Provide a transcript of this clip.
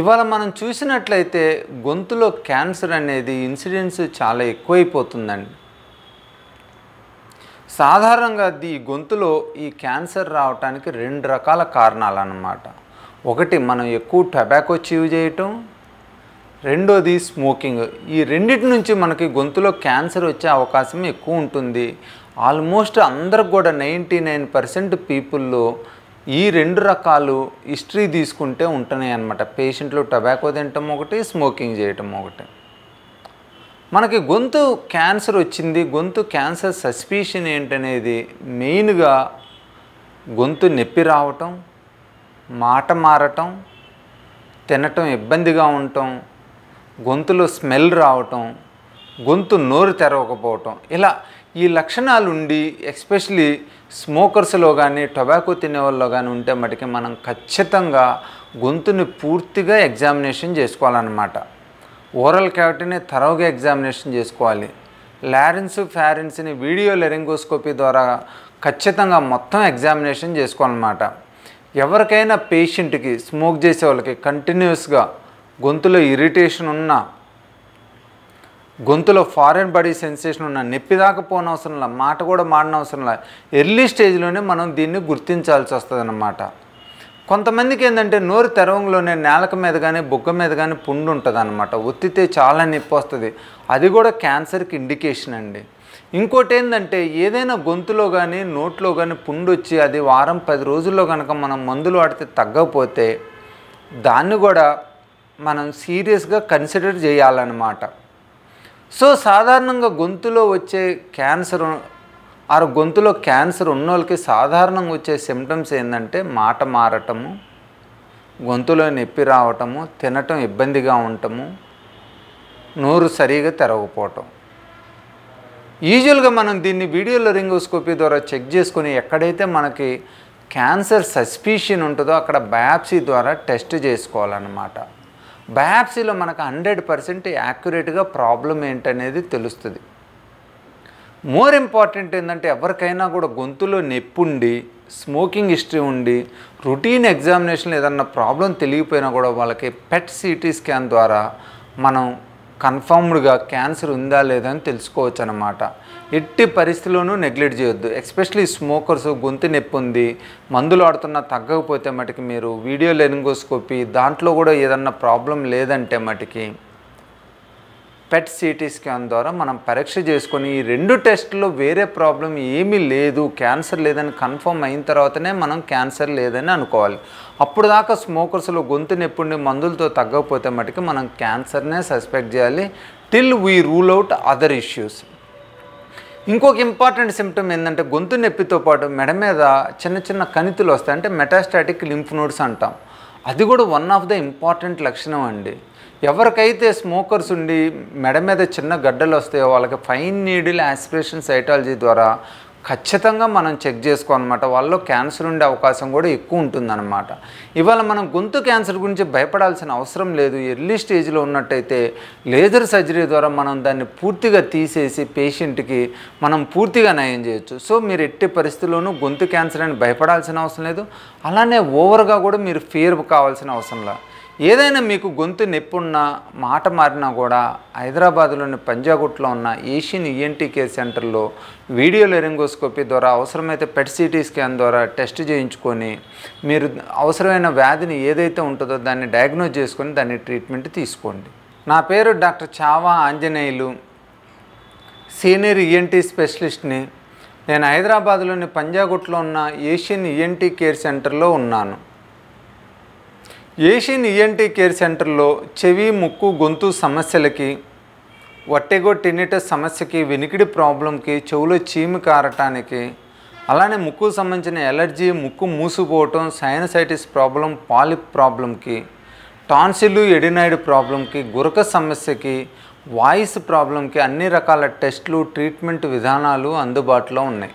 ఇవాళ మనం చూసినట్లయితే గొంతులో క్యాన్సర్ అనేది ఇన్సిడెన్స్ చాలా ఎక్కువైపోతుందండి సాధారణంగా ఈ గొంతులో ఈ క్యాన్సర్ రావటానికి రెండు రకాల కారణాలు అన్నమాట ఒకటి మనం ఎక్కువ టొబాకో చీవ్ చేయటం రెండోది స్మోకింగ్ ఈ రెండింటి నుంచి మనకి గొంతులో క్యాన్సర్ వచ్చే అవకాశం ఎక్కువ ఉంటుంది ఆల్మోస్ట్ అందరికి కూడా నైంటీ నైన్ పర్సెంట్ పీపుల్లో ఈ రెండు రకాలు హిస్టరీ తీసుకుంటే ఉంటున్నాయి అన్నమాట పేషెంట్లు టొబాకో తినటం ఒకటి స్మోకింగ్ చేయటం ఒకటి మనకి గొంతు క్యాన్సర్ వచ్చింది గొంతు క్యాన్సర్ సస్పిషన్ ఏంటనేది మెయిన్గా గొంతు నొప్పి రావటం మాట మారటం తినటం ఇబ్బందిగా ఉండటం గొంతులో స్మెల్ రావటం గొంతు నోరు తెరవకపోవటం ఇలా ఈ లక్షణాలు ఉండి ఎస్పెషలీ స్మోకర్స్లో కానీ టొబాకో తినేవాళ్ళలో కానీ ఉంటే మటుకి మనం ఖచ్చితంగా గొంతుని పూర్తిగా ఎగ్జామినేషన్ చేసుకోవాలన్నమాట ఓరల్ క్యావిటీని తరవుగా ఎగ్జామినేషన్ చేసుకోవాలి లారెన్స్ ఫ్యారెన్స్ని వీడియో లెరింగోస్కోపీ ద్వారా ఖచ్చితంగా మొత్తం ఎగ్జామినేషన్ చేసుకోవాలన్నమాట ఎవరికైనా పేషెంట్కి స్మోక్ చేసే వాళ్ళకి కంటిన్యూస్గా గొంతులో ఇరిటేషన్ ఉన్నా గొంతులో ఫారెన్ బాడీ సెన్సేషన్ ఉన్న నొప్పి దాకా పోనవసరంలా మాట కూడా మాడనవసరంలా ఎర్లీ స్టేజ్లోనే మనం దీన్ని గుర్తించాల్సి వస్తుంది అన్నమాట కొంతమందికి ఏంటంటే నోరు తెరవంలోనే నేలక మీద కానీ బుగ్గ మీద కానీ పుండు ఉంటుంది అనమాట ఒత్తితే చాలా నొప్పి వస్తుంది అది కూడా క్యాన్సర్కి ఇండికేషన్ అండి ఇంకోటి ఏంటంటే ఏదైనా గొంతులో కానీ నోట్లో కానీ పుండు వచ్చి అది వారం పది రోజుల్లో కనుక మనం మందులు వాడితే తగ్గకపోతే దాన్ని కూడా మనం సీరియస్గా కన్సిడర్ చేయాలన్నమాట సో సాధారణంగా గొంతులో వచ్చే క్యాన్సర్ ఆ గొంతులో క్యాన్సర్ ఉన్నోళ్ళకి సాధారణంగా వచ్చే సిమ్టమ్స్ ఏంటంటే మాట మారటము గొంతులో నొప్పి రావటము తినటం ఇబ్బందిగా ఉండటము నోరు సరిగా తెరవకపోవటం యూజువల్గా మనం దీన్ని వీడియోలో రింగోస్కోపీ ద్వారా చెక్ చేసుకుని ఎక్కడైతే మనకి క్యాన్సర్ సస్పీషన్ ఉంటుందో అక్కడ బయాప్సీ ద్వారా టెస్ట్ చేసుకోవాలన్నమాట బయాప్సీలో మనకు హండ్రెడ్ పర్సెంట్ యాక్యురేట్గా ప్రాబ్లం ఏంటనేది తెలుస్తుంది మోర్ ఇంపార్టెంట్ ఏంటంటే ఎవరికైనా కూడా గొంతులో ఉండి స్మోకింగ్ హిస్టరీ ఉండి రొటీన్ ఎగ్జామినేషన్ ఏదన్నా ప్రాబ్లం తెలియపోయినా కూడా వాళ్ళకి పెట్ సిటీ స్కాన్ ద్వారా మనం కన్ఫర్మ్డ్గా క్యాన్సర్ ఉందా లేదా అని తెలుసుకోవచ్చు అన్నమాట ఎట్టి పరిస్థితుల్లోనూ నెగ్లెక్ట్ చేయొద్దు ఎస్పెషలీ స్మోకర్స్ గొంతు నొప్పి ఉంది మందులు ఆడుతున్నా తగ్గకపోతే మటుకి మీరు వీడియో లెనింగోస్కోపి దాంట్లో కూడా ఏదన్నా ప్రాబ్లం లేదంటే మటుకి పెట్ సిటీ స్కాన్ ద్వారా మనం పరీక్ష చేసుకొని ఈ రెండు టెస్టులో వేరే ప్రాబ్లం ఏమీ లేదు క్యాన్సర్ లేదని కన్ఫర్మ్ అయిన తర్వాతనే మనం క్యాన్సర్ లేదని అనుకోవాలి అప్పుడు దాకా స్మోకర్స్లో గొంతు నొప్పుండి మందులతో తగ్గకపోతే మటుకు మనం క్యాన్సర్నే సస్పెక్ట్ చేయాలి till we rule out other issues ఇంకొక ఇంపార్టెంట్ సిమ్టమ్ ఏంటంటే గొంతు నొప్పితో పాటు మెడ మీద చిన్న చిన్న కణితులు వస్తాయి అంటే మెటాస్టాటిక్ లింఫ్ నోడ్స్ అంటాం అది కూడా వన్ ఆఫ్ ద ఇంపార్టెంట్ లక్షణం అండి ఎవరికైతే స్మోకర్స్ ఉండి మెడ మీద చిన్న గడ్డలు వస్తాయో వాళ్ళకి ఫైన్ నీడిల్ యాస్పిరేషన్ సైటాలజీ ద్వారా ఖచ్చితంగా మనం చెక్ చేసుకో అనమాట వాళ్ళలో క్యాన్సర్ ఉండే అవకాశం కూడా ఎక్కువ ఉంటుందన్నమాట ఇవాళ మనం గొంతు క్యాన్సర్ గురించి భయపడాల్సిన అవసరం లేదు ఎర్లీ స్టేజ్లో ఉన్నట్టయితే లేజర్ సర్జరీ ద్వారా మనం దాన్ని పూర్తిగా తీసేసి పేషెంట్కి మనం పూర్తిగా నయం చేయొచ్చు సో మీరు ఎట్టి పరిస్థితుల్లోనూ గొంతు క్యాన్సర్ అని భయపడాల్సిన అవసరం లేదు అలానే ఓవర్గా కూడా మీరు ఫియర్ కావాల్సిన అవసరం లేదు ఏదైనా మీకు గొంతు ఉన్నా మాట మారినా కూడా హైదరాబాద్లోని పంజాగుట్లో ఉన్న ఏషియన్ ఈఎన్టీ e కేర్ సెంటర్లో వీడియో లెరింగోస్కోపీ ద్వారా అవసరమైతే పెట్ సిటీ స్కాన్ ద్వారా టెస్ట్ చేయించుకొని మీరు అవసరమైన వ్యాధిని ఏదైతే ఉంటుందో దాన్ని డయాగ్నోజ్ చేసుకొని దాన్ని ట్రీట్మెంట్ తీసుకోండి నా పేరు doctor Chava Anjaneyulu senior ENT e స్పెషలిస్ట్ని నేను హైదరాబాద్లోని పంజాగుట్లో ఉన్న ఏషియన్ ఈఎన్టీ కేర్ సెంటర్లో ఉన్నాను ఏషియన్ ఈఎన్టీ e కేర్ సెంటర్లో చెవి ముక్కు గొంతు సమస్యలకి వట్టెగో టెనిటస్ సమస్యకి వెనికిడి ప్రాబ్లంకి చెవులో చీమి కారటానికి అలానే ముక్కు సంబంధించిన ఎలర్జీ ముక్కు మూసుకోవటం సైనసైటిస్ ప్రాబ్లం పాలిప్ ప్రాబ్లంకి టాన్సిల్ ఎడినాయిడ్ ప్రాబ్లంకి గురక సమస్యకి వాయిస్ ప్రాబ్లంకి అన్ని రకాల టెస్టులు ట్రీట్మెంట్ విధానాలు అందుబాటులో ఉన్నాయి